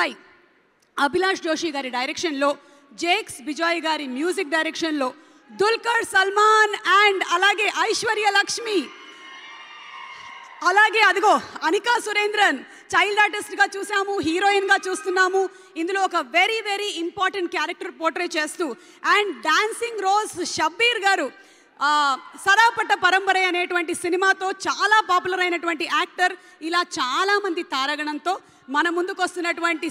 పై అభిలాష్ జోషి గారి డైరెక్షన్లో జేక్స్ బిజాయ్ గారి మ్యూజిక్ డైరెక్షన్లో దుల్కర్ సల్మాన్ అండ్ అలాగే ఐశ్వర్య లక్ష్మి అలాగే అదిగో అనికా సురేంద్రన్ చైల్డ్ ఆర్టిస్ట్గా చూసాము హీరోయిన్గా చూస్తున్నాము ఇందులో ఒక very very important character portray చేస్తూ అండ్ డాన్సింగ్ రోజ్ షబ్బీర్ గారు సరాపట్ట పరంపర అనేటువంటి సినిమాతో చాలా పాపులర్ అయినటువంటి యాక్టర్ ఇలా చాలామంది తారగణంతో మన ముందుకు వస్తున్నటువంటి